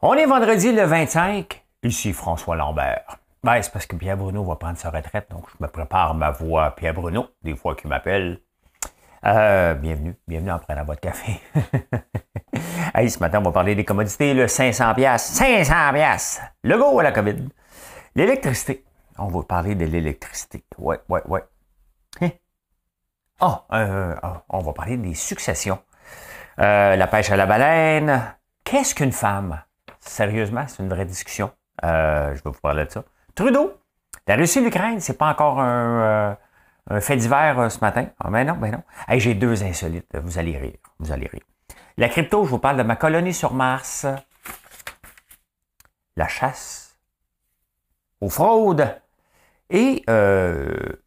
On est vendredi le 25, ici François Lambert. Ben, c'est parce que Pierre Bruno va prendre sa retraite, donc je me prépare ma voix Pierre Bruno, des fois qu'il m'appelle. Euh, bienvenue, bienvenue en prenant votre café. hey, ce matin, on va parler des commodités, le 500 500 pièces. Le go à la COVID. L'électricité. On va parler de l'électricité. Ouais, ouais, ouais. Hein? Ah, euh, ah, on va parler des successions. Euh, la pêche à la baleine. Qu'est-ce qu'une femme? Sérieusement, c'est une vraie discussion. Euh, je vais vous parler de ça. Trudeau, la Russie et l'Ukraine, c'est pas encore un, euh, fait divers euh, ce matin. Ah, ben non, mais ben non. J'ai deux insolites. Vous allez rire. Vous allez rire. La crypto, je vous parle de ma colonie sur Mars. La chasse aux fraudes. Et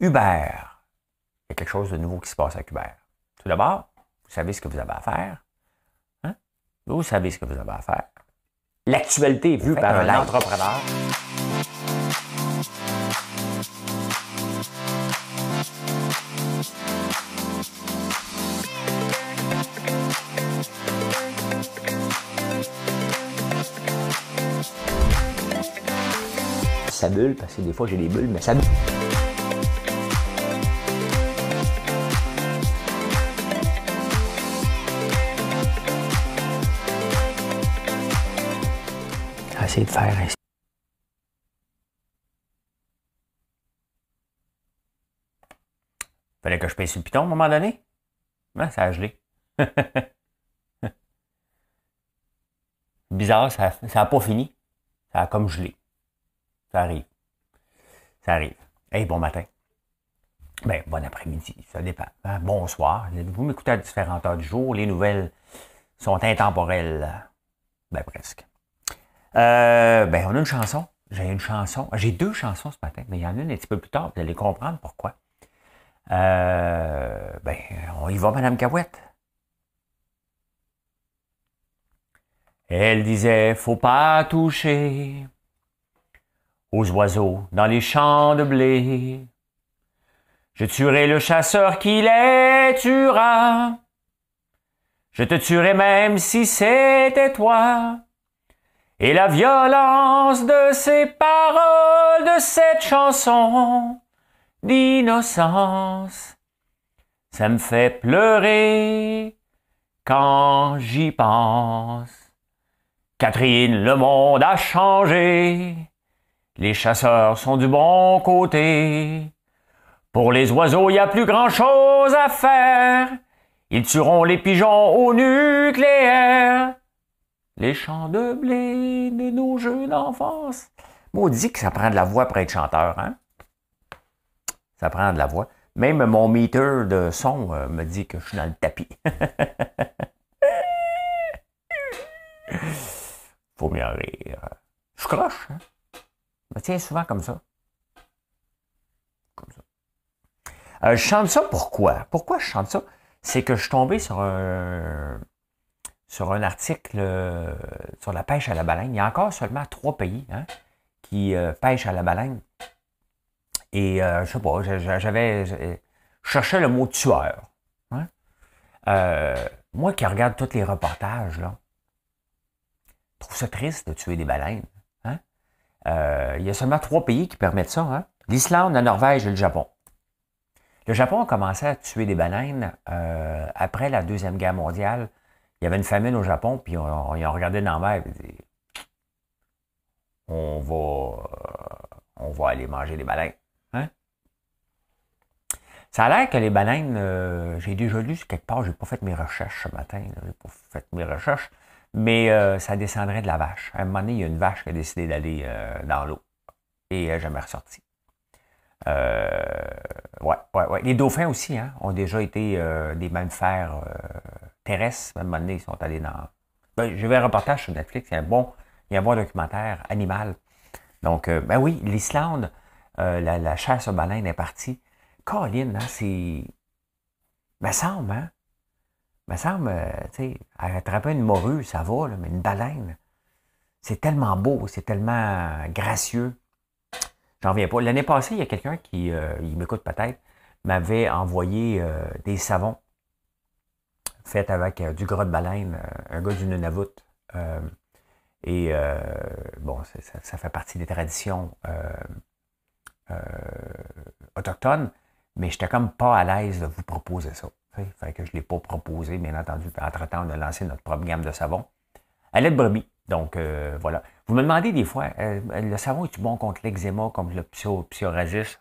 Uber. Il y a quelque chose de nouveau qui se passe avec Uber. Tout d'abord, vous savez ce que vous avez à faire. Hein? Vous savez ce que vous avez à faire l'actualité vue par l'entrepreneur. Ça bulle, parce que des fois j'ai des bulles, mais ça bulle. de faire ainsi. Fallait que je paye sur le piton à un moment donné. Ah, ça a gelé. Bizarre, ça n'a pas fini. Ça a comme gelé. Ça arrive. Ça arrive. Hey, bon matin. Ben, bon après-midi, ça dépend. Ah, bonsoir. Vous m'écoutez à différentes heures du jour. Les nouvelles sont intemporelles. Ben, presque. Euh, ben, on a une chanson. J'ai une chanson. J'ai deux chansons ce matin, mais il y en a une un petit peu plus tard. Vous allez comprendre pourquoi. Euh, ben, on y va, Madame Cabouette Elle disait, faut pas toucher aux oiseaux dans les champs de blé. Je tuerai le chasseur qui les tuera. Je te tuerai même si c'était toi. Et la violence de ces paroles, de cette chanson d'innocence, ça me fait pleurer quand j'y pense. Catherine, le monde a changé, les chasseurs sont du bon côté. Pour les oiseaux, il n'y a plus grand-chose à faire, ils tueront les pigeons au nucléaire les champs de blé de nos jeux d'enfance. dit que ça prend de la voix pour être chanteur, hein? Ça prend de la voix. Même mon meter de son euh, me dit que je suis dans le tapis. Faut mieux rire. Je croche, hein? Je me tiens souvent comme ça. Comme ça. Euh, je chante ça pourquoi? Pourquoi je chante ça? C'est que je suis tombé sur un sur un article euh, sur la pêche à la baleine. Il y a encore seulement trois pays hein, qui euh, pêchent à la baleine. Et je euh, je sais pas, j'avais cherché le mot tueur. Hein. moi qui regarde tous les reportages, je trouve ça triste de tuer des baleines. Hein. il y a seulement trois pays qui permettent ça. L'Islande, la Norvège et le Japon. Le Japon a commencé à tuer des baleines après la Deuxième Guerre mondiale il y avait une famine au Japon, puis on, regardait ils ont regardé dans la on va, euh, on va aller manger les baleines. Hein? Ça a l'air que les baleines, euh, j'ai déjà lu quelque part, j'ai pas fait mes recherches ce matin, j'ai pas fait mes recherches, mais euh, ça descendrait de la vache. À un moment donné, il y a une vache qui a décidé d'aller dans l'eau et elle n'est jamais ressortie. ouais, ouais, ouais. Les dauphins aussi hein, ont déjà été des mammifères terrestre, à un moment donné, ils sont allés dans. Ben, j'ai vu un reportage sur Netflix, il y a un bon, il y a un documentaire animal. Donc, euh, ben oui, l'Islande, euh, la, chasse aux baleines est partie. Colline, hein, c'est. Me semble, hein? Me semble, euh, tu sais, attraper une morue, ça va, mais une baleine, c'est tellement beau, c'est tellement gracieux. J'en viens pas. L'année passée, il y a quelqu'un qui, il m'écoute peut-être, m'avait envoyé des savons faite avec euh, du gras de baleine, euh, un gars du Nunavut. Euh, et bon, ça, fait partie des traditions autochtones, mais j'étais comme pas à l'aise de vous proposer ça. Fait que je ne l'ai pas proposé, bien entendu. Entre-temps, on a lancé notre propre gamme de savon. À l'aide brebis. Donc, voilà. Vous me demandez des fois, le savon est il bon contre l'eczéma, contre le psoriasis?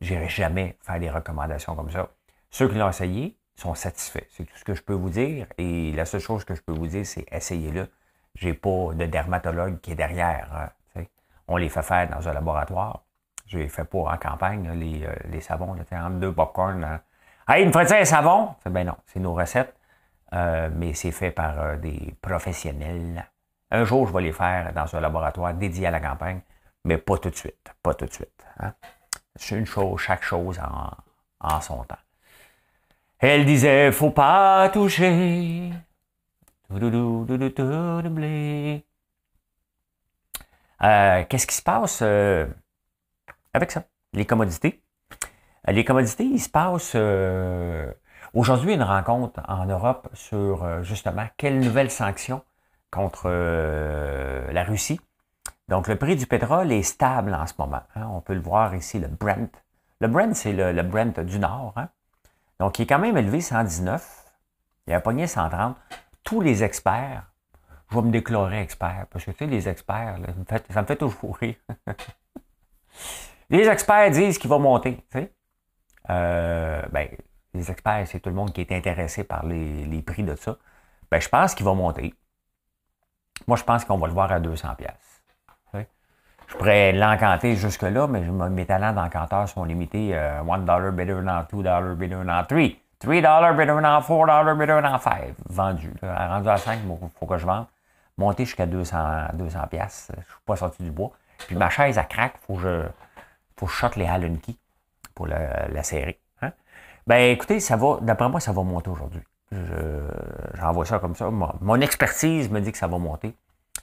J'irai jamais faire des recommandations comme ça. Ceux qui l'ont essayé, sont satisfaits. C'est tout ce que je peux vous dire. Et la seule chose que je peux vous dire, c'est essayez-le. J'ai pas de dermatologue qui est derrière. Hein, on les fait faire dans un laboratoire. Je les fais pas en campagne, les, euh, les, savons. Là, entre deux popcorn. Ah, hein. Hey, il me fait un savon! Ben non, c'est nos recettes. Euh, mais c'est fait par euh, des professionnels. Un jour, je vais les faire dans un laboratoire dédié à la campagne, mais pas tout de suite. Pas tout de suite. Hein. C'est une chose, chaque chose en son temps. Elle disait, faut pas toucher. Euh, qu'est-ce qui se passe euh, avec ça? Les commodités. Euh, les commodités, il se passe aujourd'hui une rencontre en Europe sur justement quelles nouvelles sanctions contre la Russie. Donc le prix du pétrole est stable en ce moment. Hein. On peut le voir ici, le Brent. Le Brent, c'est le, le, Brent du Nord. Hein? Donc, il est quand même élevé 119. Il a pogné 130. Tous les experts, je vais me déclarer expert, parce que tu sais, les experts, ça, me fait, ça me toujours rire. les experts disent qu'il va monter. Tu sais? Euh, ben, les experts, c'est tout le monde qui est intéressé par les, prix de ça. Ben, je pense qu'il va monter. Moi, je pense qu'on va le voir à 200$ je pourrais l'encanter jusque-là, mais mes talents d'encanteur sont limités. Euh, $1 better than $2 better than $3. $3 better than $4 better than $5. Vendu. rendu à 5, il faut que je vende. Monter jusqu'à 200, 200 Je ne suis pas sorti du bois. Puis ma chaise, à craque. Faut que je, faut que je shot les Allen pour la, la série. Hein. Ben, écoutez, ça va, d'après moi, ça va monter aujourd'hui. J'envoie ça comme ça. Mon, mon expertise me dit que ça va monter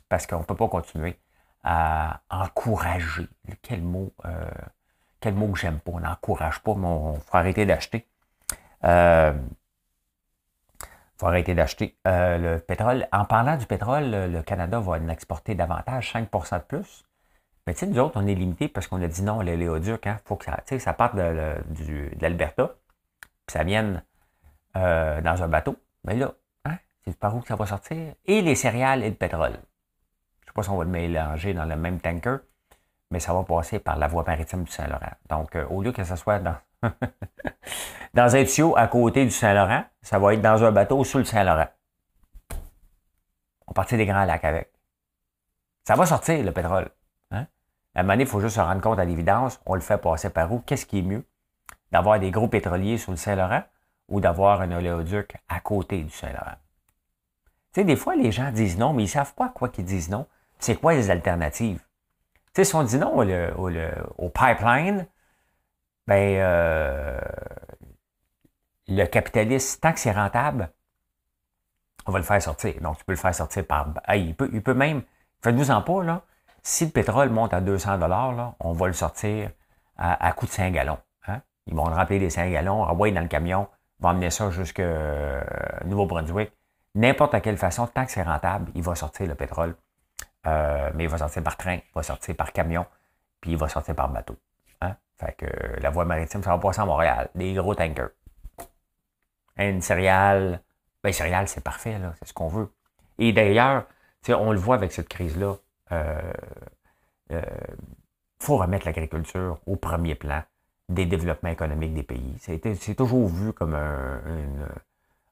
parce qu'on ne peut pas continuer à encourager. Quel mot, euh, quel mot que j'aime pas. On n'encourage pas, mon il faut arrêter d'acheter. Euh, faut arrêter d'acheter euh, le pétrole. En parlant du pétrole, le Canada va en exporter davantage, 5 de plus. Mais tu sais, nous autres, on est limité parce qu'on a dit non les l'éléoduc. Hein. faut que ça, ça parte de, de l'Alberta, puis ça vienne euh, dans un bateau. Mais là, hein, c'est par où que ça va sortir? Et les céréales et le pétrole. Je ne sais pas si on va le mélanger dans le même tanker, mais ça va passer par la voie maritime du Saint-Laurent. Donc, euh, au lieu que ça soit dans, dans un tuyau à côté du Saint-Laurent, ça va être dans un bateau sous le Saint-Laurent. On partit des grands lacs avec. Ça va sortir, le pétrole. Hein? À un moment il faut juste se rendre compte à l'évidence, on le fait passer par où? Qu'est-ce qui est mieux? D'avoir des gros pétroliers sous le Saint-Laurent ou d'avoir un oléoduc à côté du Saint-Laurent? Tu sais, des fois, les gens disent non, mais ils ne savent pas à quoi qu'ils disent non c'est quoi les alternatives? Tu si on dit non au, au, pipeline, ben, euh, le capitaliste, tant que c'est rentable, on va le faire sortir. Donc, tu peux le faire sortir par. il, peut, même. Faites-nous-en pas, là. Si le pétrole monte à 200 là, on va le sortir à, à coup de 5 gallons. Hein. Ils vont le remplir des 5 gallons, envoyer dans le camion, va emmener ça jusqu'à euh, Nouveau-Brunswick. N'importe à quelle façon, tant que c'est rentable, il va sortir le pétrole euh, mais il va sortir par train, il va sortir par camion, puis il va sortir par bateau. Hein? Fait que euh, la voie maritime, ça va passer à Montréal. Des gros tankers. Une céréale. Ben, céréale c'est parfait, là. C'est ce qu'on veut. Et d'ailleurs, on le voit avec cette crise-là. Il euh, faut remettre l'agriculture au premier plan des développements économiques des pays. C'est toujours vu comme un,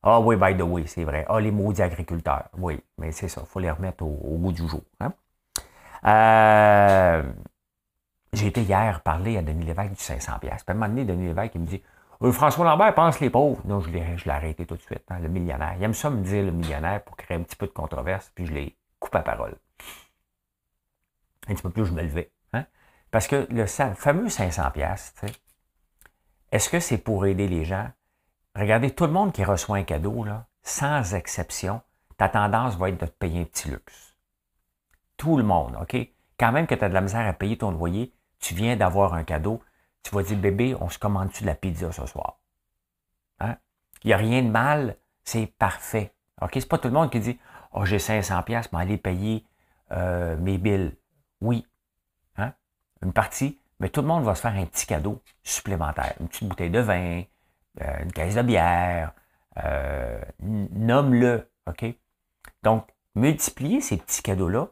ah oui, by the way, c'est vrai. Ah, les maudits agriculteurs. Oui, mais c'est ça, il faut les remettre au, goût du jour. Hein? Euh, j'ai été hier parler à Denis Lévesque du 500$. Puis à un moment donné, Denis Lévesque, il me dit euh, François Lambert pense les pauvres. Non, je l'ai, je arrêté tout de suite, hein, le millionnaire. Il aime ça me dire le millionnaire pour créer un petit peu de controverse, puis je les coupe à parole. Un petit peu plus, je me levais. Hein. Parce que le fameux 500$, est-ce que c'est pour aider les gens Regardez, tout le monde qui reçoit un cadeau, là, sans exception, ta tendance va être de te payer un petit luxe. Tout le monde, OK? Quand même que tu as de la misère à payer ton loyer, tu viens d'avoir un cadeau, tu vas dire, bébé, on se commande-tu de la pizza ce soir? Hein? Il n'y a rien de mal, c'est parfait. OK? n'est pas tout le monde qui dit, oh, j'ai 500 pièces, mais aller payer euh, mes billes. Oui. Hein? Une partie, mais tout le monde va se faire un petit cadeau supplémentaire. Une petite bouteille de vin, euh, une caisse de bière, euh, nomme-le, OK? Donc, multiplier ces petits cadeaux-là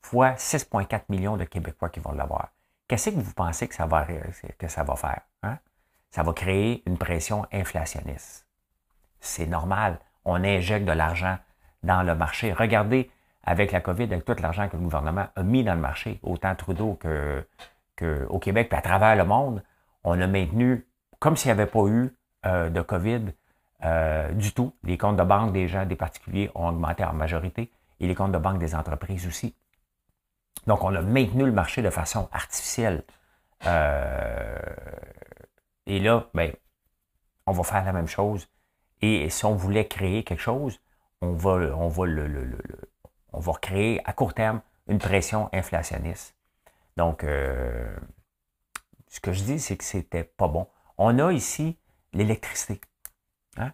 fois 6,4 millions de Québécois qui vont l'avoir. Qu'est-ce que vous pensez que ça va, que ça va faire? Hein? Ça va créer une pression inflationniste. C'est normal. On injecte de l'argent dans le marché. Regardez, avec la COVID, avec tout l'argent que le gouvernement a mis dans le marché, autant Trudeau qu'au que Québec, puis à travers le monde, on a maintenu comme s'il n'y avait pas eu euh, de COVID euh, du tout. Les comptes de banque des gens, des particuliers ont augmenté en majorité et les comptes de banque des entreprises aussi. Donc, on a maintenu le marché de façon artificielle. Euh, et là, ben, on va faire la même chose. Et si on voulait créer quelque chose, on va, on va, on va créer à court terme une pression inflationniste. Donc, ce que je dis, c'est que c'était pas bon. On a ici l'électricité. Hein?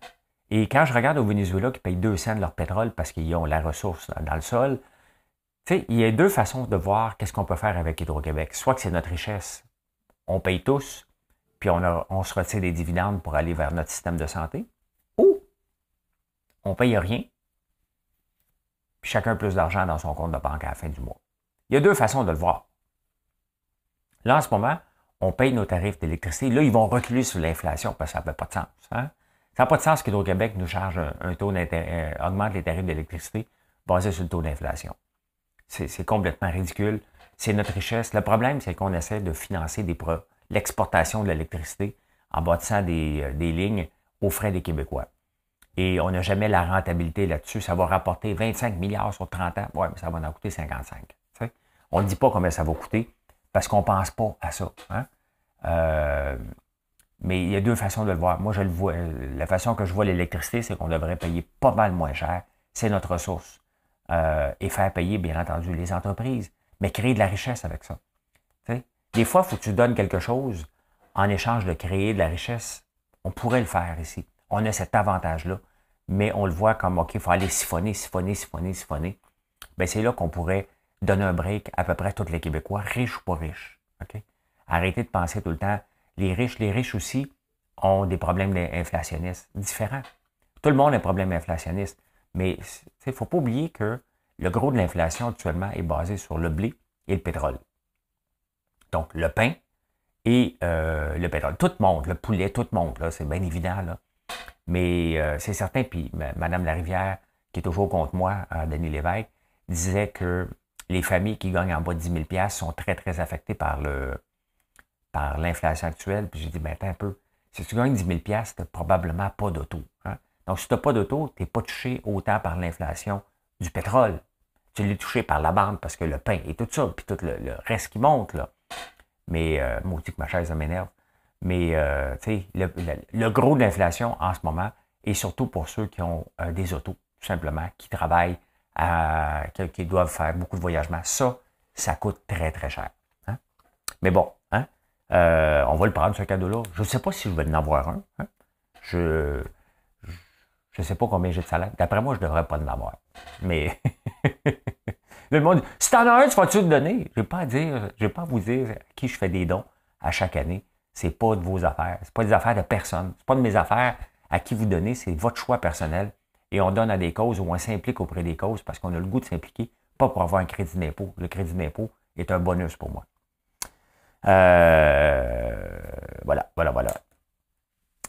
Et quand je regarde au Venezuela qui payent 2 cents de leur pétrole parce qu'ils ont la ressource dans le sol, il y a deux façons de voir qu'est-ce qu'on peut faire avec Hydro-Québec. Soit que c'est notre richesse, on paye tous, puis on, se retire des dividendes pour aller vers notre système de santé, ou on paye rien, puis chacun plus d'argent dans son compte de banque à la fin du mois. Il y a deux façons de le voir. Là, en ce moment, on paye nos tarifs d'électricité. Là, ils vont reculer sur l'inflation parce que ça n'a pas de sens. Hein? Ça n'a pas de sens qu'Hydro-Québec nous charge un, taux d'intérêt, euh, augmente les tarifs d'électricité basés sur le taux d'inflation. C'est, complètement ridicule. C'est notre richesse. Le problème, c'est qu'on essaie de financer des pro- l'exportation de l'électricité en bâtissant des, euh, des lignes aux frais des Québécois. Et on n'a jamais la rentabilité là-dessus. Ça va rapporter 25 milliards sur 30 ans. Ouais, mais ça va en coûter 55. On ne dit pas combien ça va coûter parce qu'on ne pense pas à ça. Hein? Euh, mais il y a deux façons de le voir. Moi, je le vois. La façon que je vois l'électricité, c'est qu'on devrait payer pas mal moins cher. C'est notre ressource. Euh, et faire payer, bien entendu, les entreprises, mais créer de la richesse avec ça. Des fois, il faut que tu donnes quelque chose en échange de créer de la richesse. On pourrait le faire ici. On a cet avantage-là, mais on le voit comme, OK, il faut aller siphonner, siphonner, siphonner, siphonner. Bien, c'est là qu'on pourrait Donne un break à peu près à tous les Québécois, riches ou pas riches. Arrêtez de penser tout le temps, les riches, les riches aussi ont des problèmes inflationnistes différents. Tout le monde a un problème inflationniste, mais il ne faut pas oublier que le gros de l'inflation actuellement est basé sur le blé et le pétrole. Donc, le pain et euh, le pétrole. Tout le monde, le poulet, tout le monde, c'est bien évident. Là. Mais euh, c'est certain, puis Mme Larivière, qui est toujours contre moi, à euh, Denis Lévesque, disait que les familles qui gagnent en bas de 10 000 sont très, très affectées par le par l'inflation actuelle. Puis j'ai dit, mais ben, attends un peu, si tu gagnes 10 000 tu n'as probablement pas d'auto. Hein. Donc, si tu n'as pas d'auto, tu n'es pas touché autant par l'inflation du pétrole. Tu l'es touché par la bande parce que le pain et tout ça, puis tout le, reste qui monte. Là. Mais, euh, maudit que ma chaise m'énerve. Mais, euh, tu sais, le, gros de l'inflation en ce moment est surtout pour ceux qui ont euh, des autos, tout simplement, qui travaillent qui doivent faire beaucoup de voyagements. Ça, ça coûte très, très cher. Hein. Mais bon, hein, euh, on va le prendre, ce cadeau-là. Je ne sais pas si je vais en avoir un. Hein. Je ne sais pas combien j'ai de salaire. D'après moi, je ne devrais pas en avoir. Mais le monde dit, si en as un, tu vas-tu le donner? Je vais pas à pas vous dire à qui je fais des dons à chaque année. Ce n'est pas de vos affaires. Ce n'est pas des affaires de personne. Ce n'est pas de mes affaires à qui vous donnez. C'est votre choix personnel et on donne à des causes ou on s'implique auprès des causes parce qu'on a le goût de s'impliquer, pas pour avoir un crédit d'impôt. Le crédit d'impôt est un bonus pour moi. Euh, voilà, voilà, voilà.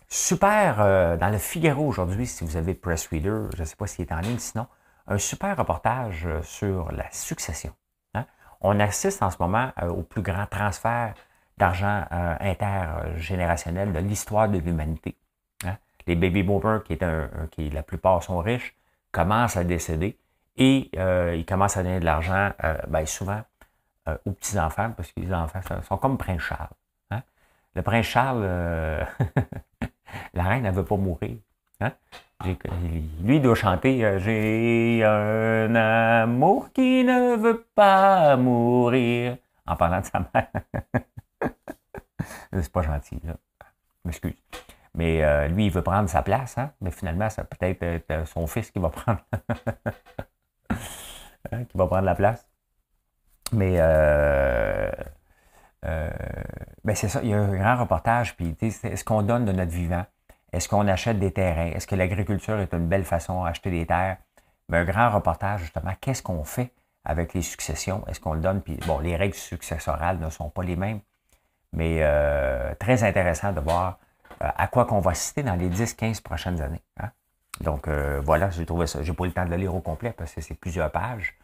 Super, euh, dans le Figaro aujourd'hui, si vous avez Press Reader, je ne sais pas s'il est en ligne, sinon, un super reportage euh, sur la succession. Hein. On assiste en ce moment au plus grand transfert d'argent intergénérationnel de l'histoire de l'humanité les baby boomers, qui, est un, qui la plupart sont riches, commencent à décéder et euh, ils commencent à donner de l'argent euh, ben, souvent euh, aux petits-enfants, parce que les enfants sont comme Prince Charles. Hein. Le Prince Charles, la reine, elle ne veut pas mourir. Hein. Lui, il doit chanter J'ai un amour qui ne veut pas mourir en parlant de sa mère. C'est pas gentil, là. M'excuse. Mais euh, lui, il veut prendre sa place, hein? mais finalement, ça peut être, euh, son fils qui va prendre, hein, qui va prendre la place. Mais euh, euh, ben c'est ça, il y a un grand reportage, puis est-ce qu'on donne de notre vivant? Est-ce qu'on achète des terrains? Est-ce que l'agriculture est une belle façon d'acheter des terres? Mais un grand reportage, justement, qu'est-ce qu'on fait avec les successions? Est-ce qu'on le donne? Puis, bon, les règles successorales ne sont pas les mêmes, mais très intéressant de voir euh, à quoi qu'on va citer dans les 10-15 prochaines années. Hein. Donc euh, voilà, j'ai trouvé ça. Je J'ai pas eu le temps de le lire au complet parce que c'est plusieurs pages,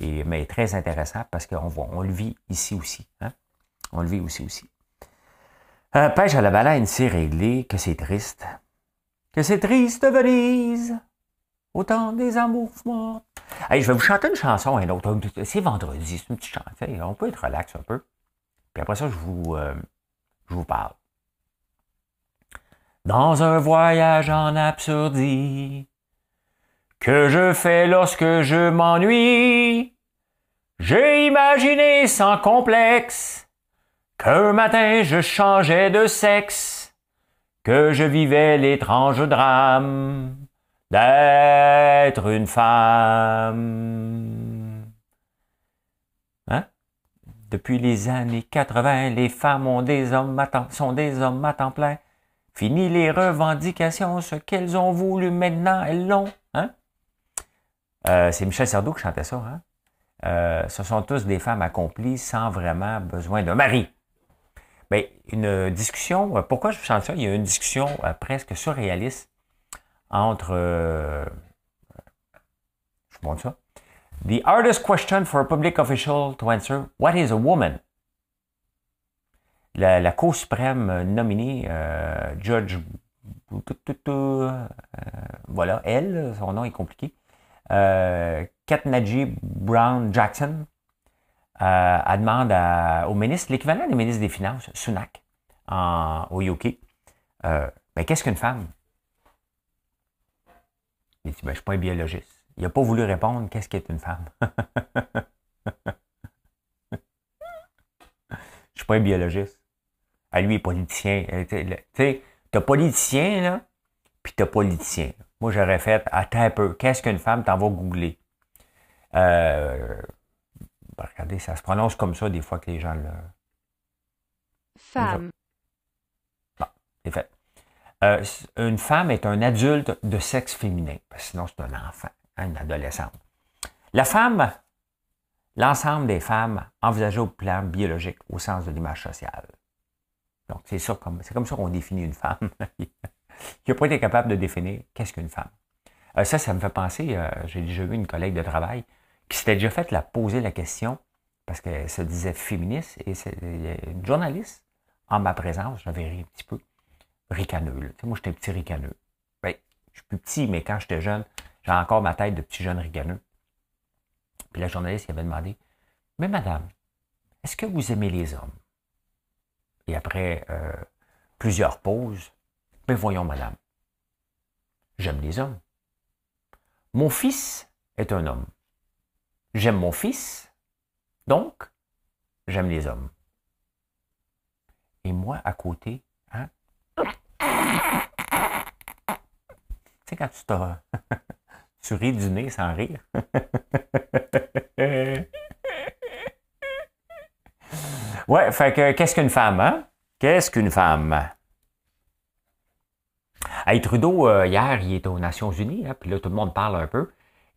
et, mais très intéressant parce qu'on on le vit ici aussi. Hein. On le vit aussi aussi. Euh, pêche à la baleine, c'est réglé, que c'est triste. Que c'est triste, Venise, autant des amours Hey, je vais vous chanter une chanson, un autre. C'est vendredi, c'est une petite chanson. On peut être relax un peu. Puis après ça, je vous, euh, je vous parle dans un voyage en absurdie que je fais lorsque je m'ennuie. J'ai imaginé sans complexe qu'un matin je changeais de sexe, que je vivais l'étrange drame d'être une femme. Hein? Depuis les années 80, les femmes ont des hommes sont des hommes à temps plein. Fini les revendications, ce qu'elles ont voulu maintenant, elles l'ont. Hein? Euh, c'est Michel Sardou qui chantait ça. Hein? Euh, ce sont tous des femmes accomplies sans vraiment besoin d'un mari. Bien, une discussion, euh, pourquoi je chante ça? Il y a une discussion presque surréaliste entre... je vous montre ça. The hardest question for a public official to answer, what is a woman? la, Cour suprême euh, nominée euh, Judge. Euh, voilà, elle, son nom est compliqué. Euh, Katnaji Brown Jackson, a demande au ministre, l'équivalent du ministre des Finances, Sunak, en, au UK, ben, qu'est-ce qu'une femme? Il dit, ben, je ne suis pas un biologiste. Il n'a pas voulu répondre, qu'est-ce qu'est une femme? Je ne suis pas un biologiste à ah, lui, est politicien. Euh, tu sais, t'as politicien, là, puis t'as politicien. Moi, j'aurais fait, attends un peu, qu'est-ce qu'une femme? T'en vas googler. Euh, bah, regardez, ça se prononce comme ça des fois que les gens le. Femme. Bon, c'est fait. Euh, une femme est un adulte de sexe féminin, parce sinon c'est un enfant, hein, une adolescente. La femme, l'ensemble des femmes envisagées au plan biologique, au sens de l'image sociale. Donc, c'est comme, c'est comme ça qu'on définit une femme. Il n'a pas été capable de définir qu'est-ce qu'une femme. Euh, ça, ça me fait penser, euh, j'ai déjà eu une collègue de travail qui s'était déjà faite la poser la question parce qu'elle se disait féministe et c'est une journaliste en ma présence, j'avais ri un petit peu, ricaneux. moi, j'étais un petit ricaneux. Ben, je suis plus petit, mais quand j'étais jeune, j'ai encore ma tête de petit jeune ricaneux. Puis la journaliste elle avait demandé Mais madame, est-ce que vous aimez les hommes et après euh, plusieurs pauses, Mais voyons, madame, j'aime les hommes. Mon fils est un homme. J'aime mon fils, donc j'aime les hommes. Et moi, à côté, hein? Tu sais, quand tu, tu ris du nez sans rire. Ouais, fait que qu'est-ce qu'une femme, hein? Qu'est-ce qu'une femme? Hey, Trudeau, euh, hier, il est aux Nations Unies, hein, puis là, tout le monde parle un peu.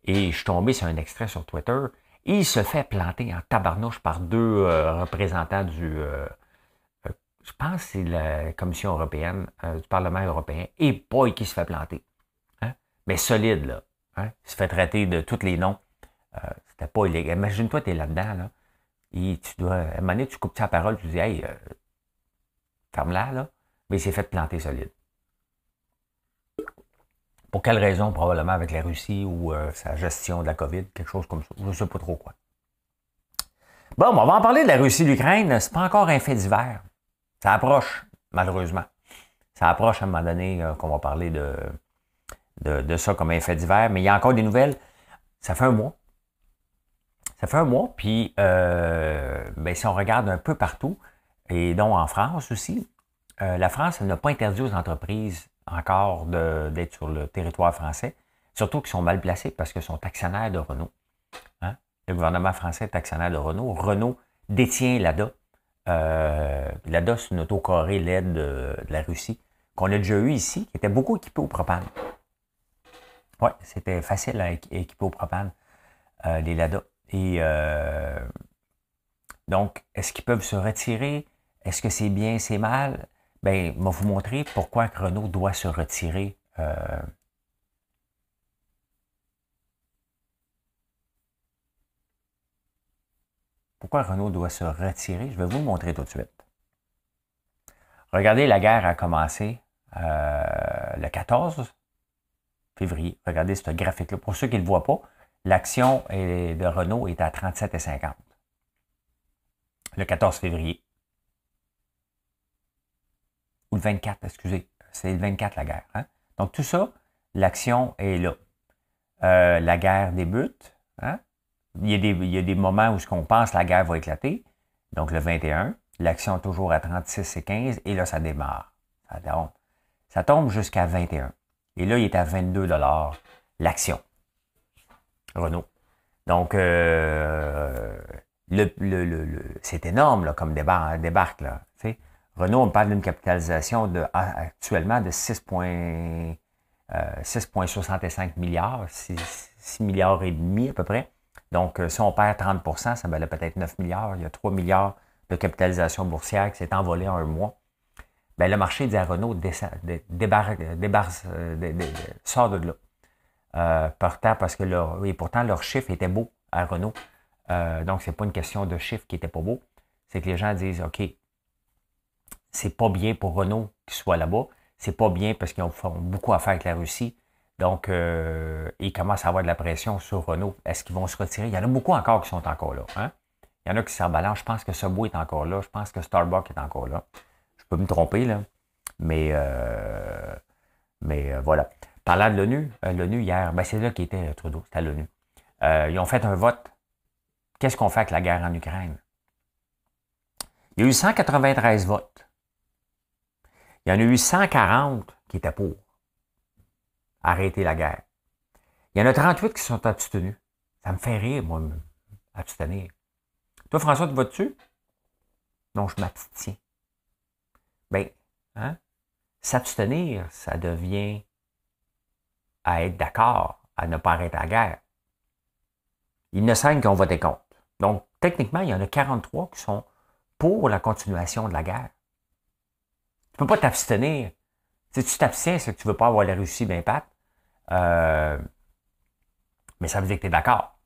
Et je suis tombé sur un extrait sur Twitter. Il se fait planter en tabarnouche par deux euh, représentants du. Euh, je pense que c'est la Commission européenne, du Parlement européen. Et boy, qui se fait planter. Hein? Mais solide, là. Hein? Il se fait traiter de tous les noms. C'était pas illégal. Imagine-toi, tu es là-dedans, là. Et tu dois, à un moment donné, tu coupes ta parole, tu dis, hey, euh, ferme-la, là. Mais il s'est fait planter solide. Pour quelle raison? Probablement avec la Russie ou euh, sa gestion de la COVID, quelque chose comme ça. Je ne sais pas trop quoi. Bon, on va en parler de la Russie, l'Ukraine. C'est pas encore un fait divers. Ça approche, malheureusement. Ça approche à un moment donné euh, qu'on va parler de, de, de, ça comme un fait divers. Mais il y a encore des nouvelles. Ça fait un mois. Ça fait un mois, puis euh, ben, si on regarde un peu partout, et donc en France aussi, euh, la France n'a pas interdit aux entreprises encore d'être sur le territoire français, surtout qu'ils sont mal placés parce que sont actionnaires de Renault. Hein. Le gouvernement français est actionnaire de Renault. Renault détient l'ADA. Euh, L'ADA, c'est une auto LED de, la Russie qu'on a déjà eu ici, qui était beaucoup équipée au propane. Oui, c'était facile à équiper au propane, euh, les LADA. Et euh, donc, est-ce qu'ils peuvent se retirer? Est-ce que c'est bien, c'est mal? Bien, je vais vous montrer pourquoi Renault doit se retirer. Euh, pourquoi Renault doit se retirer? Je vais vous le montrer tout de suite. Regardez, la guerre a commencé euh, le 14 février. Regardez ce graphique-là. Pour ceux qui ne le voient pas, L'action de Renault est à 37,50 le 14 février. Ou le 24, excusez. C'est le 24 la guerre. Hein. Donc tout ça, l'action est là. Euh, la guerre débute. Hein. Il, y a des, moments où ce qu'on pense la guerre va éclater. Donc le 21, l'action est toujours à 36 et et là ça démarre. Ça tombe, ça tombe jusqu'à 21. Et là il est à 22 l'action. Renault. Donc, euh, le, c'est énorme comme débarque. Renault, on parle d'une capitalisation de, actuellement de 6,65 euh, milliards, 6, milliards et demi à peu près. Donc, euh, si on perd 30 ça valait peut-être 9 milliards. Il y a 3 milliards de capitalisation boursière qui s'est envolée en un mois. Ben, le marché dit à Renault sort de là. Euh, parce que leur, et pourtant leur chiffre était beau à Renault. Euh, donc, ce n'est pas une question de chiffre qui n'était pas beau. C'est que les gens disent, OK, c'est pas bien pour Renault qu'ils soit là-bas. C'est pas bien parce qu'ils ont, beaucoup à faire avec la Russie. Donc, euh, ils commencent à avoir de la pression sur Renault. Est-ce qu'ils vont se retirer? Il y en a beaucoup encore qui sont encore là. Hein? Il y en a qui s'emballent. Je pense que Subway est encore là. Je pense que Starbucks est encore là. Je peux me tromper, là. Mais, mais voilà. Parlant de l'ONU, euh, l'ONU hier, ben c'est là qui était euh, Trudeau, c'était l'ONU. Euh, ils ont fait un vote. Qu'est-ce qu'on fait avec la guerre en Ukraine? Il y a eu 193 votes. Il y en a eu 140 qui étaient pour arrêter la guerre. Il y en a 38 qui sont abstenus. Ça me fait rire, moi, abstenir. Toi, François, tu votes-tu? Non, je m'abstiens. Ben, hein? S'abstenir, ça devient à être d'accord, à ne pas arrêter la guerre. Il ne en qu'on va qui ont contre. Donc, techniquement, il y en a 43 qui sont pour la continuation de la guerre. Tu ne peux pas t'abstenir. Si tu t'abstiens, c'est que tu ne veux pas avoir la Russie d'impact. Euh, mais ça veut dire que tu es d'accord.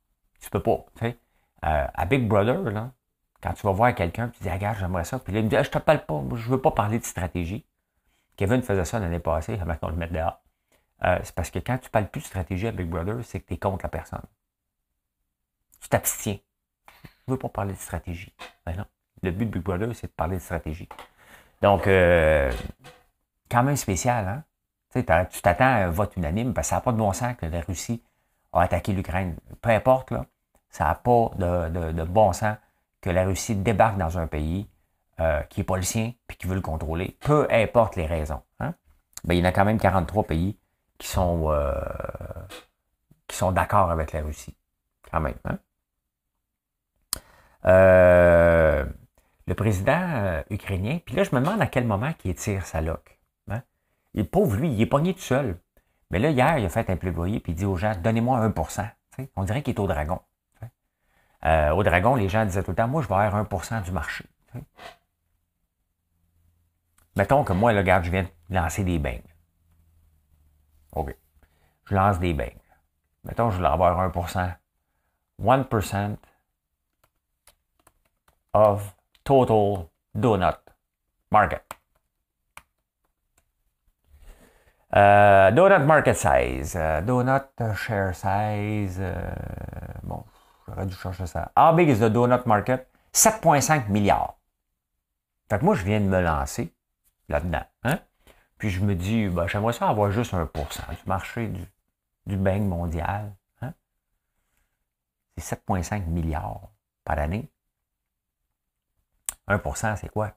Tu ne peux pas. Euh, à Big Brother, quand tu vas voir quelqu'un, tu dis, ah, gars, j'aimerais ça. Puis là, il me dit, ah, je te parle pas, je veux pas parler de stratégie. Kevin faisait ça l'année passée, maintenant on le met dehors. Euh, c'est parce que quand tu ne parles plus de stratégie à Big Brother, c'est que tu es contre la personne. Tu t'abstiens. Je veux pas parler de stratégie. Ben le but de Big Brother, c'est de parler de stratégie. Donc, euh, quand même spécial, hein? Tu t'attends à un vote unanime parce que ça n'a pas de bon sens que la Russie a attaqué l'Ukraine. Peu importe, là, ça n'a pas de, bon sens que la Russie débarque dans un pays euh, qui n'est pas le sien puis qui veut le contrôler, peu importe les raisons. Hein. Ben, il y en a quand même 43 pays qui sont, euh, sont d'accord avec la Russie, quand même. Hein. Euh, le président euh, ukrainien, puis là, je me demande à quel moment il tire sa loque. Hein. Il est pauvre, lui, il est pogné tout seul. Mais là, hier, il a fait un plaidoyer, puis il dit aux gens, donnez-moi 1 On dirait qu'il est au dragon. au dragon, les gens disaient tout le temps, moi, je vais avoir 1 du marché. Mettons que moi, le gars, je viens de lancer des bains OK. Je lance des bains. Mettons, je voulais avoir 1%. 1% of total donut market. Euh, donut market size. Euh, donut share size. Euh, bon, j'aurais dû chercher ça. How ah, big is the donut market? 7,5 milliards. Fait que moi, je viens de me lancer là-dedans. Hein? Puis je me dis, ben, j'aimerais ça avoir juste 1% du marché du, du bang mondial. Hein? C'est 7,5 milliards par année. 1 c'est quoi?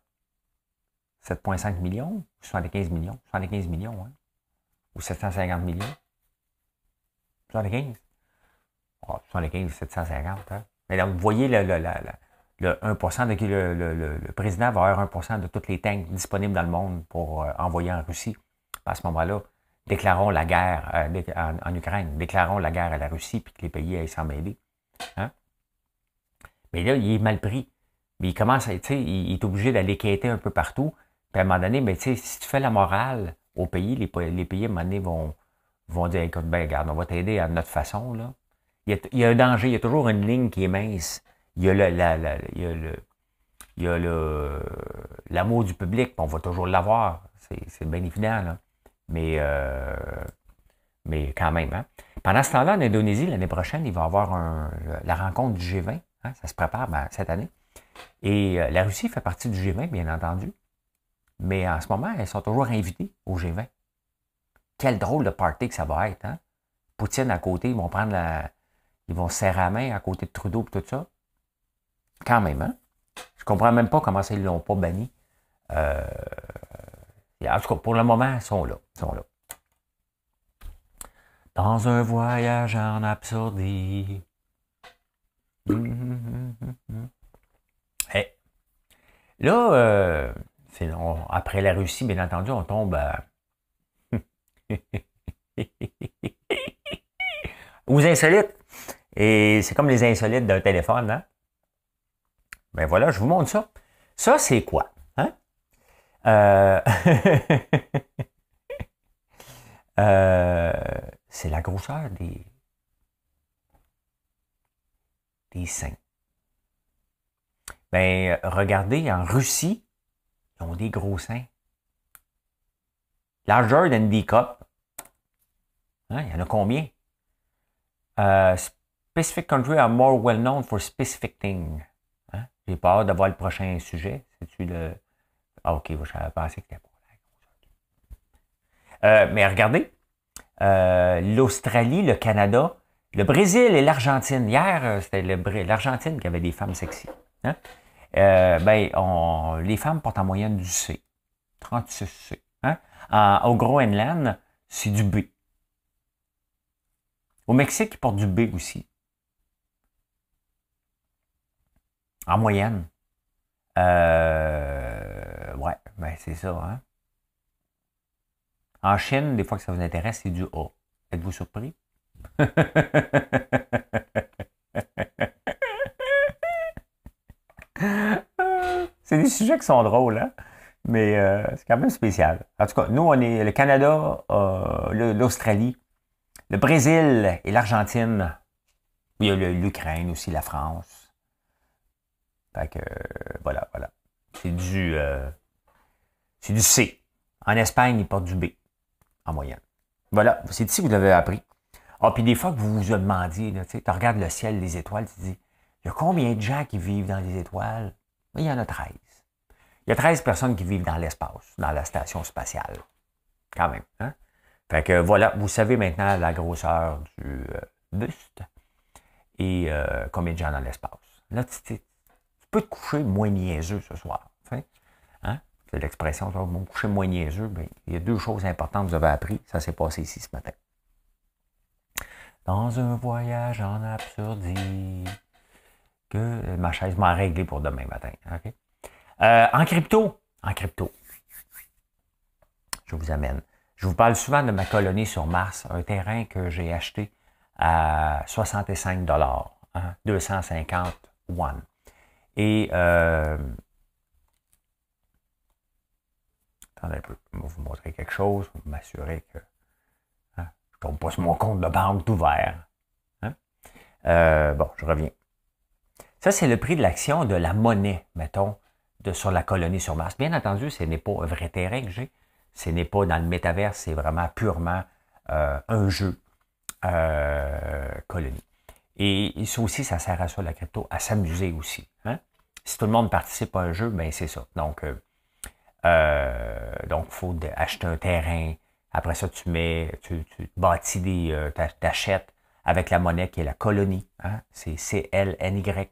7,5 millions? 75 millions? 75 millions, hein? Ou 750 millions? 75? Oh, 75, 750, hein? Mais là, vous voyez le... la, le 1 de qui le, président va avoir 1 de toutes les tanks disponibles dans le monde pour euh, envoyer en Russie. À ce moment-là, déclarons la guerre euh, en, Ukraine, déclarons la guerre à la Russie, puis que les pays aillent s'en hein? Mais là, il est mal pris. Mais il commence à, sais il est obligé d'aller quêter un peu partout. Puis à un moment donné, mais si tu fais la morale au pays, les, pays, à un moment donné, vont, vont dire, écoute, ben, regarde, on va t'aider à notre façon, là. il y a un danger, il y a toujours une ligne qui est mince il y a le, l'amour du public, on va toujours l'avoir, c'est, bien évident, là. Mais, euh, mais quand même, hein. Pendant ce temps-là, en Indonésie, l'année prochaine, il va y avoir la rencontre du G20. Hein. ça se prépare ben, cette année. Et euh, la Russie fait partie du G20, bien entendu. Mais en ce moment, elles sont toujours invitées au G20. Quel drôle de party que ça va être. Hein. Poutine à côté, ils vont prendre la... Ils vont serrer la main à côté de Trudeau et tout ça. Quand même, hein? Je comprends même pas comment ça, ils l'ont pas banni. Euh, en tout cas, pour le moment, ils sont là. sont Dans un voyage en absurdité. Hum, hum, hum, là, euh, après la Russie, bien entendu, on tombe à... aux insolites. Et c'est comme les insolites d'un téléphone, hein? Ben voilà, je vous montre ça. Ça, c'est quoi? Hein? Euh, euh, c'est la grosseur des, seins. Ben, regardez, en Russie, ils ont des gros seins. Larger d'un the cup. Hein, il y en a combien? Euh, specific countries are more well known for specific things. J'ai peur de le prochain sujet. C'est-tu le. Ah, OK, je savais pas assez que euh, mais regardez, euh, l'Australie, le Canada, le Brésil et l'Argentine. Hier, euh, c'était l'Argentine qui avait des femmes sexy. Hein. Ben, les femmes portent en moyenne du C, 36C. Hein. au Groenland, c'est du B. Au Mexique, ils portent du B aussi. en moyenne. Euh, ouais, ben c'est ça. Hein. En Chine, des fois que ça vous intéresse, c'est du A. Êtes-vous surpris? c'est des sujets qui sont drôles, hein? mais euh, c'est quand même spécial. En tout cas, nous, on est le Canada, euh, l'Australie, le Brésil et l'Argentine. Il y a l'Ukraine aussi, la France. Fait que, euh, voilà, voilà. C'est du, euh, c'est du C. En Espagne, ils portent du B, en moyenne. Voilà, c'est ici que vous avez appris. Ah, puis des fois que vous vous demandiez, tu regardes le ciel, les étoiles, tu dis, il y a combien de gens qui vivent dans les étoiles? il y en a 13. Il y a 13 personnes qui vivent dans l'espace, dans la station spatiale. Quand même. Hein? Fait que voilà, vous savez maintenant la grosseur du euh, buste et combien de gens dans l'espace. Là, tu peu de coucher moins niaiseux ce soir. Hein? C'est l'expression, mon coucher moins niaiseux. Ben, il y a deux choses importantes que vous avez appris. Ça s'est passé ici ce matin. Dans un voyage en absurdité. que ma chaise m'a réglé pour demain matin. Euh, en crypto, en crypto, je vous amène. Je vous parle souvent de ma colonie sur Mars, un terrain que j'ai acheté à 65 dollars, 250 hein? one. Et euh, attendez un peu, je vais vous montrer quelque chose pour m'assurer que hein, je ne tombe pas sur mon compte de banque tout vert. Hein. Euh, bon, je reviens. Ça, c'est le prix de l'action de la monnaie, mettons, de, sur la colonie sur Mars. Bien entendu, ce n'est pas un vrai terrain que j'ai. Ce n'est pas dans le métaverse, c'est vraiment purement euh, un jeu colonie. Et, ça aussi, ça sert à ça, la crypto, à s'amuser aussi. Hein? Si tout le monde participe à un jeu, ben c'est ça. Donc, il euh, euh, donc faut acheter un terrain. Après ça, tu mets, tu, tu bâtis des, euh, tu t'achètes avec la monnaie qui est la colonie. Hein? C'est C-L-N-Y.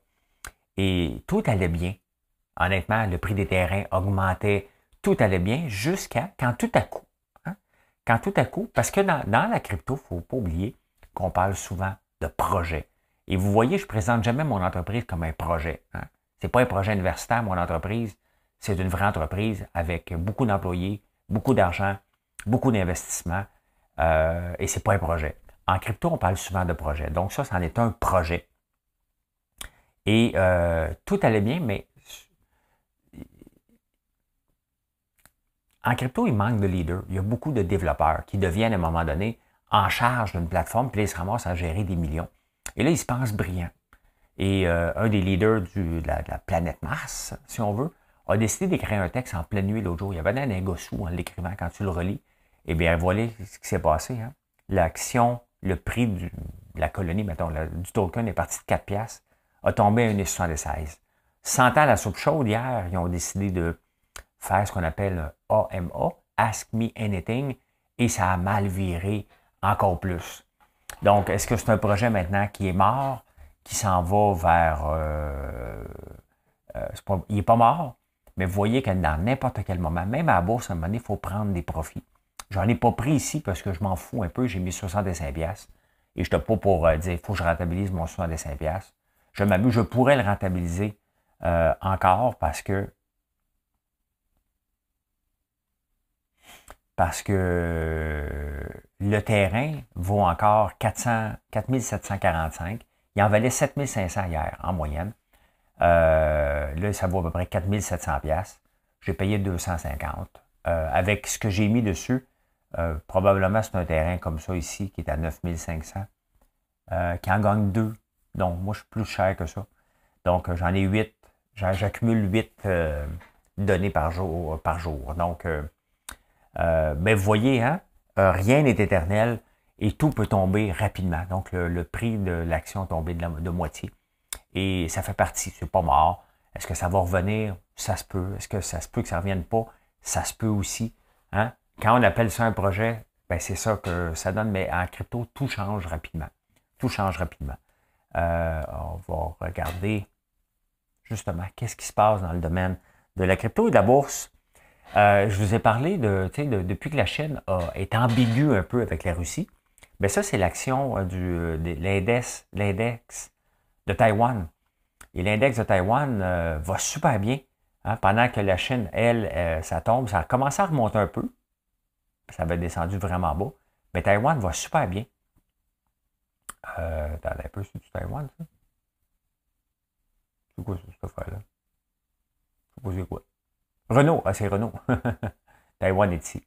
Et tout allait bien. Honnêtement, le prix des terrains augmentait. Tout allait bien jusqu'à quand tout à coup. Hein, quand tout à coup, parce que dans, la crypto, il ne faut pas oublier qu'on parle souvent de projet. Et vous voyez, je ne présente jamais mon entreprise comme un projet. Hein n'est pas un projet universitaire, mon entreprise. C'est une vraie entreprise avec beaucoup d'employés, beaucoup d'argent, beaucoup d'investissements. Euh, et et n'est pas un projet. En crypto, on parle souvent de projet. Donc ça, c'en est un projet. Et euh, tout allait bien, mais en crypto, il manque de leaders. Il y a beaucoup de développeurs qui deviennent à un moment donné en charge d'une plateforme, puis ils se ramassent à gérer des millions. Et là, ils se pensent brillants et euh, un des leaders du, de, la, planète Mars, si on veut, a décidé d'écrire un texte en pleine nuit l'autre jour. Il y avait un ingossou en l'écrivant quand tu le relis. Eh bien, voilà ce qui s'est passé. Hein. L'action, le prix de la colonie, mettons, du token est parti de 4 piastres, a tombé à 1,76. Sentant la soupe chaude hier, ils ont décidé de faire ce qu'on appelle un AMA, Ask Me Anything, et ça a mal viré encore plus. Donc, est-ce que c'est un projet maintenant qui est mort? qui s'en va vers... Euh, euh, est pas, il n'est pas mort, mais vous voyez que dans n'importe quel moment, même à la bourse, à un moment donné, il faut prendre des profits. J'en ai pas pris ici parce que je m'en fous un peu, j'ai mis 65$ et je n'étais pas pour euh, dire, il faut que je rentabilise mon 65$. Je m'amuse, je pourrais le rentabiliser encore parce que parce que le terrain vaut encore 400, 4745 il en valait 7500 hier, en moyenne. Euh, là, ça vaut à peu près 4700 pièces. J'ai payé 250. Euh, avec ce que j'ai mis dessus, euh, probablement c'est un terrain comme ça ici qui est à 9500, qui en gagne deux. Donc, moi, je suis plus cher que ça. Donc, j'en ai 8. J'accumule 8 données par jour. Par jour. Donc, mais ben, vous voyez, hein, rien n'est éternel et tout peut tomber rapidement. Donc, le, prix de l'action a tombé de, moitié. Et ça fait partie, c'est pas mort. Est-ce que ça va revenir? Ça se peut. Est-ce que ça se peut que ça ne revienne pas? Ça se peut aussi. Hein? Quand on appelle ça un projet, ben c'est ça que ça donne, mais en crypto, tout change rapidement. Tout change rapidement. Euh, on va regarder justement qu'est-ce qui se passe dans le domaine de la crypto et de la bourse. Euh, je vous ai parlé de, depuis que la chaîne est ambiguë un peu avec la Russie, mais ben, ça, c'est l'action euh, du euh, de l'index de Taïwan. Et l'index de Taïwan euh, va super bien. Hein. pendant que la Chine, elle, ça tombe, ça a commencé à remonter un peu. Ça avait descendu vraiment bas. Mais Taïwan va super bien. Euh, attendez un peu, c'est du Taïwan, ça? C'est quoi ce affaire-là? Je c'est quoi. Renault, ah, c'est Renault. Taïwan est ici.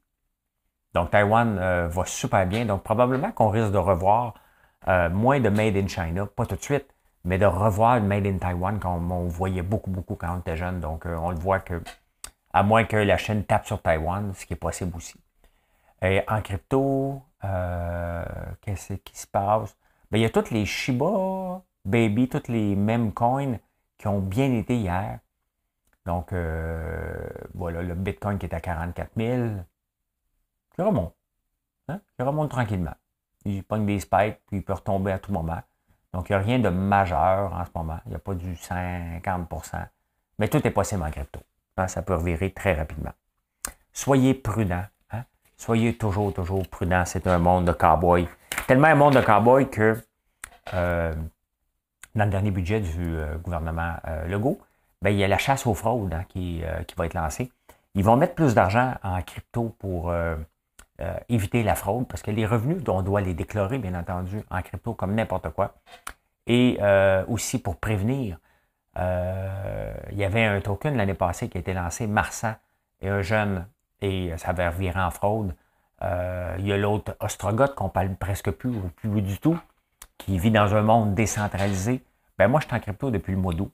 Donc, Taïwan euh, va super bien. Donc, probablement qu'on risque de revoir euh, moins de Made in China, pas tout de suite, mais de revoir le Made in Taiwan qu'on on voyait beaucoup, beaucoup quand on était jeune. Donc, euh, on le voit que, à moins que la chaîne tape sur Taïwan, ce qui est possible aussi. Et en crypto, qu'est-ce qui se passe? Ben, il y a toutes les Shiba Baby, toutes les mêmes coins qui ont bien été hier. Donc, voilà, le Bitcoin qui est à 44 000 il remonte. Hein, tranquillement. Il n'y tranquillement. pas une des spikes, puis il peut retomber à tout moment. Donc, il n'y a rien de majeur en ce moment. Il n'y a pas du 50 Mais tout est possible en crypto. Ça peut revirer très rapidement. Soyez prudent. Hein. Soyez toujours, toujours prudent. C'est un monde de cowboy. Tellement un monde de cowboy que euh, dans le dernier budget du euh, gouvernement euh, Legault, ben, il y a la chasse aux fraudes hein, qui, qui, va être lancée. Ils vont mettre plus d'argent en crypto pour euh, éviter la fraude, parce que les revenus, on doit les déclarer, bien entendu, en crypto, comme n'importe quoi. Et euh, aussi pour prévenir, euh, il y avait un token l'année passée qui a été lancé, Marsan, et un jeune, et ça avait reviré en fraude. il y a l'autre Ostrogoth qu'on parle presque plus ou plus du tout, qui vit dans un monde décentralisé. Ben moi, je suis en crypto depuis le mois d'août.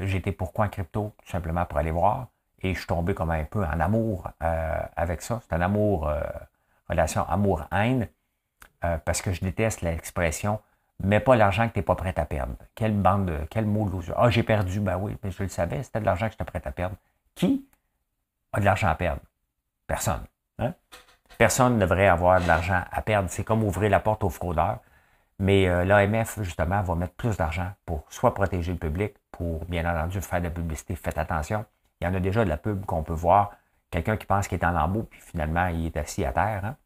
J'étais pourquoi en crypto? Tout simplement pour aller voir. Et je suis tombé comme un peu en amour euh, avec ça. C'est un amour, euh, relation amour-haine, euh, parce que je déteste l'expression mets pas l'argent que tu n'es pas prêt à perdre. Quelle bande, de, quel mot de Ah, j'ai perdu, ben oui, mais je le savais, c'était de l'argent que j'étais prêt à perdre. Qui a de l'argent à perdre? Personne. Hein? Personne ne devrait avoir de l'argent à perdre. C'est comme ouvrir la porte aux fraudeurs. Mais l'AMF, justement, va mettre plus d'argent pour soit protéger le public, pour bien entendu faire de la publicité, faites attention, il y en a déjà de la pub qu'on peut voir. Quelqu'un qui pense qu'il est en lambeau, puis finalement, il est assis à terre. Hein.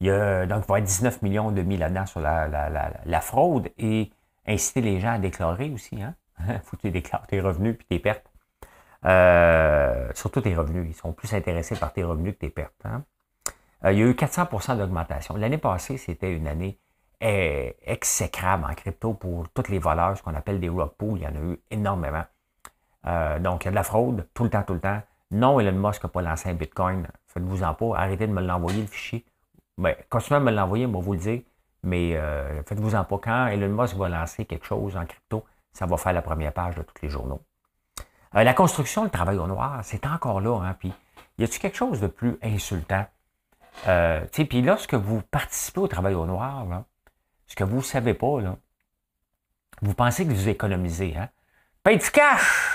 Il y a, donc, il va y 19 millions de mille là-dedans sur la, fraude et inciter les gens à déclarer aussi. Hein? faut que tu déclares tes revenus puis tes pertes. Euh, surtout tes revenus. Ils sont plus intéressés par tes revenus que tes pertes. Hein. Euh, il y a eu 400 d'augmentation. L'année passée, c'était une année eh, exécrable en crypto pour tous les voleurs, ce qu'on appelle des rock pools. Il y en a eu énormément. Euh, donc, il y a de la fraude tout le temps, tout le temps. Non, Elon Musk n'a pas lancé un Bitcoin. Faites-vous-en pas. Arrêtez de me l'envoyer, le fichier. Ben, continuez à me l'envoyer, moi, vous le dire. Mais euh, faites-vous-en pas. Quand Elon Musk va lancer quelque chose en crypto, ça va faire la première page de tous les journaux. Euh, la construction, le travail au noir, c'est encore là. Hein, puis, y a-t-il quelque chose de plus insultant? Euh, puis lorsque vous participez au travail au noir, ce que vous ne savez pas, là, vous pensez que vous économisez. Hein? Paye du cash!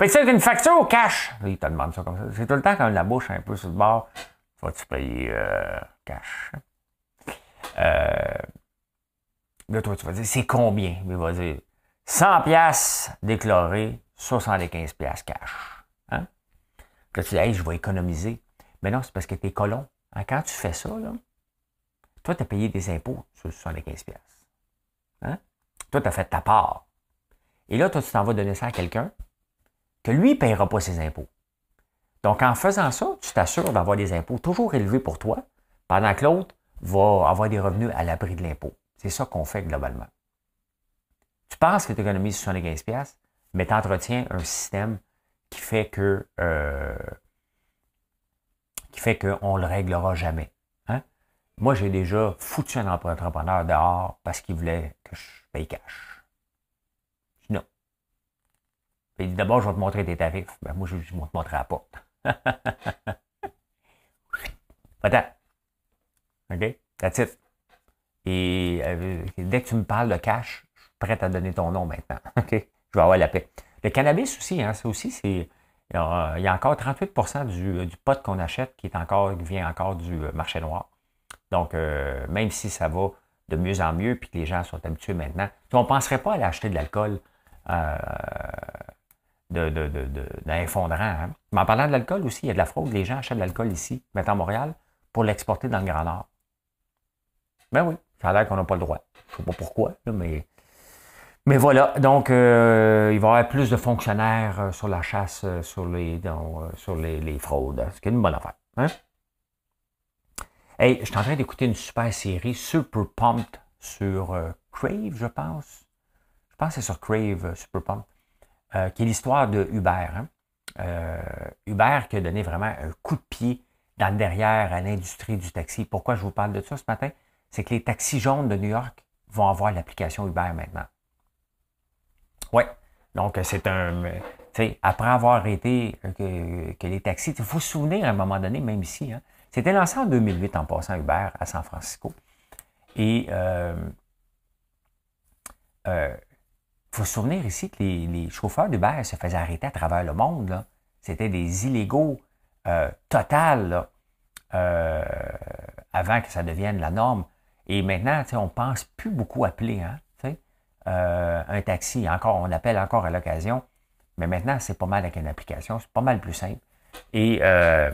paye Peux-tu une facture au cash? il te demande ça comme ça. C'est tout le temps quand la bouche un peu sur le bord. Vas-tu payer euh, cash? Euh, là, toi, tu vas dire, c'est combien? Il va dire 100 pièces déclarées, 75 pièces cash. Hein? tu dis, je vais économiser. Mais non, c'est parce que t'es colon. Hein, quand tu fais ça, là, toi, tu as payé des impôts sur 75 pièces. Hein? Toi, tu as fait ta part. Et là, toi, tu t'en vas donner ça à quelqu'un que lui ne payera pas ses impôts. Donc, en faisant ça, tu t'assures d'avoir des impôts toujours élevés pour toi, pendant que l'autre va avoir des revenus à l'abri de l'impôt. C'est ça qu'on fait globalement. Tu penses que tu économises 75$, mais tu entretiens un système qui fait que euh, qui fait qu'on ne le réglera jamais. Hein? Moi, j'ai déjà foutu un entrepreneur dehors parce qu'il voulait que je paye cash. d'abord, je vais te montrer tes tarifs. Ben, moi, je vais te montrer à la porte. Attends. OK? That's it. Et euh, dès que tu me parles de cash, je suis prêt à donner ton nom maintenant. OK? Je vais avoir la paix. Le cannabis aussi, hein, ça aussi, c'est. il y a encore 38 euh, du, pot qu'on achète qui, est encore, vient encore du euh, marché noir. Donc, même si ça va de mieux en mieux, puis que les gens sont habitués maintenant, on ne penserait pas à aller acheter de l'alcool d'un de, hein. Mais en parlant de l'alcool aussi, il y a de la fraude. Les gens achètent de l'alcool ici, maintenant à Montréal, pour l'exporter dans le Grand Nord. Ben oui, ça a l'air qu'on n'a pas le droit. Je ne sais pas pourquoi, mais. Mais voilà, donc euh, il va y avoir plus de fonctionnaires euh, sur la chasse, euh, sur, les, sur les, fraudes, hein, ce qui est une bonne affaire. Hein? Hey, je suis en train d'écouter une super série, Super Pumped, sur Crave, je pense. Je pense que c'est sur Crave, Super Pumped. Euh, qui est l'histoire de Uber. Hein. Euh, Uber qui a donné vraiment un coup de pied dans le derrière à l'industrie du taxi. Pourquoi je vous parle de ça ce matin? C'est que les taxis jaunes de New York vont avoir l'application Uber maintenant. Oui. Donc, c'est un. Euh, après avoir été que, les taxis, il faut se souvenir à un moment donné, même ici, hein, c'était lancé en 2008 en passant Uber à San Francisco. Et il faut se souvenir ici que les, chauffeurs d'Uber se faisaient arrêter à travers le monde. C'était des illégaux euh, totales euh, avant que ça devienne la norme. Et maintenant, on ne pense plus beaucoup appeler hein, euh, un taxi. Encore, on appelle encore à l'occasion. Mais maintenant, c'est pas mal avec une application. C'est pas mal plus simple. Et euh,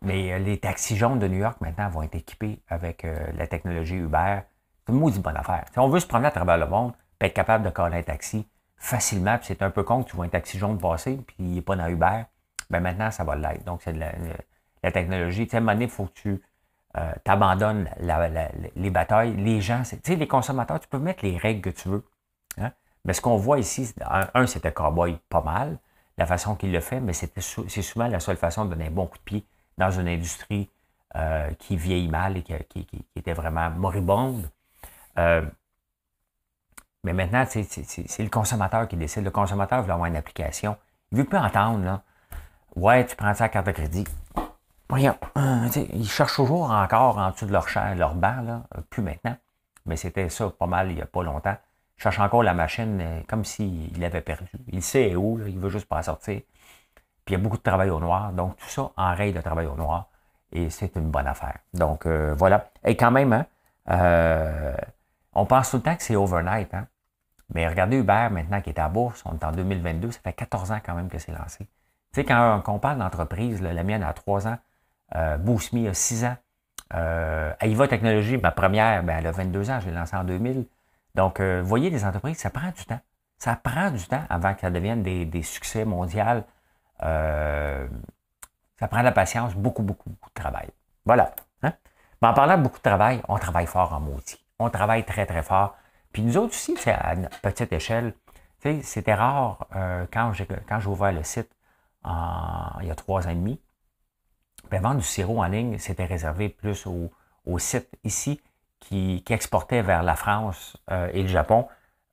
mais les taxis jaunes de New York maintenant vont être équipés avec la technologie Uber. C'est une maudite bonne affaire. on veut se promener à travers le monde être capable de coller un taxi facilement. Puis c'est un peu con que tu vois un taxi jaune passer, puis il n'est pas dans Uber. Bien maintenant, ça va l'être. Donc, c'est de la, technologie. Tu sais, à un moment donné, il faut que tu euh, abandonnes les batailles. Les gens, tu sais, les consommateurs, tu peux mettre les règles que tu veux. Hein. Mais ce qu'on voit ici, un, un c'était cowboy pas mal, la façon qu'il le fait, mais c'est souvent la seule façon de donner un bon coup de pied dans une industrie euh, qui vieillit mal et qui, était vraiment moribonde. Euh, mais maintenant, c'est le consommateur qui décide. Le consommateur veut avoir une application. Il ne veut plus entendre, là. Ouais, tu prends ta carte de crédit. Voyons, cherche euh, ils toujours encore en dessous de leur chair, leur banc, euh, Plus maintenant. Mais c'était ça pas mal il n'y a pas longtemps. Il cherche encore la machine euh, comme s'il l'avait perdue. Il sait où, il veut juste pas en sortir. Puis il y a beaucoup de travail au noir. Donc tout ça en enraye de travail au noir. Et c'est une bonne affaire. Donc voilà. Et quand même, hein, on pense tout le temps que c'est overnight, hein? Mais regardez Uber maintenant qui est à bourse, on est en 2022, ça fait 14 ans quand même que c'est lancé. Tu sais, quand, on parle d'entreprise, la mienne a 3 ans, euh, a 6 ans, euh, Aiva Technologie, ma première, ben, elle a 22 ans, je l'ai lancée en 2000. Donc, euh, vous voyez, les entreprises, ça prend du temps. Ça prend du temps avant que ça devienne des, succès mondiaux. Euh, ça prend de la patience, beaucoup, beaucoup, beaucoup de travail. Voilà. Hein. Mais en parlant de beaucoup de travail, on travaille fort en maudit on travaille très, très fort. Puis nous autres aussi, c'est à petite échelle, c'était rare euh, quand j'ai quand ouvert le site il y a trois ans et demi. Ben, vendre du sirop en ligne, c'était réservé plus au au sites ici qui, qui, exportaient vers la France euh, et le Japon.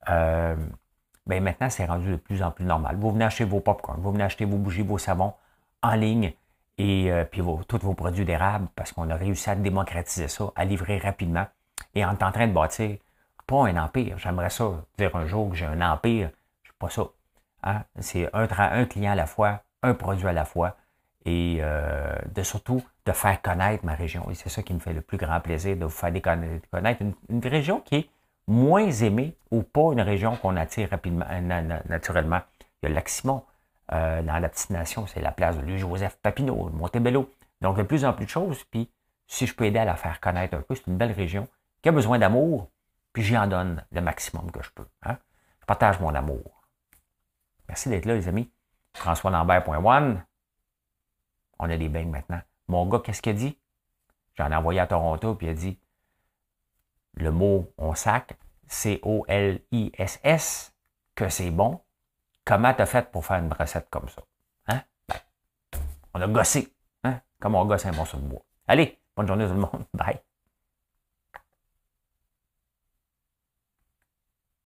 Euh, ben, maintenant, c'est rendu de plus en plus normal. Vous venez acheter vos popcorns, vous venez acheter vos bougies, vos savons en ligne et puis vos, tous vos produits d'érable parce qu'on a réussi à démocratiser ça, à livrer rapidement et on est en train de bâtir pas un empire. J'aimerais ça dire un jour que j'ai un empire. Je pas ça. Hein? C'est un, client à la fois, un produit à la fois et euh, de surtout de faire connaître ma région. Et c'est ça qui me fait le plus grand plaisir, de vous faire connaître une, région qui est moins aimée ou pas une région qu'on attire rapidement, euh, naturellement. Il y a Lac-Simon euh, dans la petite nation, c'est la place de Louis-Joseph Papineau, Montebello. Donc, de plus en plus de choses. Puis, si je peux aider à la faire connaître un peu, c'est une belle région qui a besoin d'amour, puis j'y en donne le maximum que je peux. Hein. Je partage mon amour. Merci d'être là, les amis. François one. On a des beignes maintenant. Mon gars, qu'est-ce qu'il a dit? J'en ai envoyé à Toronto, puis il a dit le mot on sac, C-O-L-I-S-S, que c'est bon. Comment t'as fait pour faire une recette comme ça? Hein? Ben, on a gossé, hein? comme on gosse un morceau de bois. Allez, bonne journée tout le monde. Bye.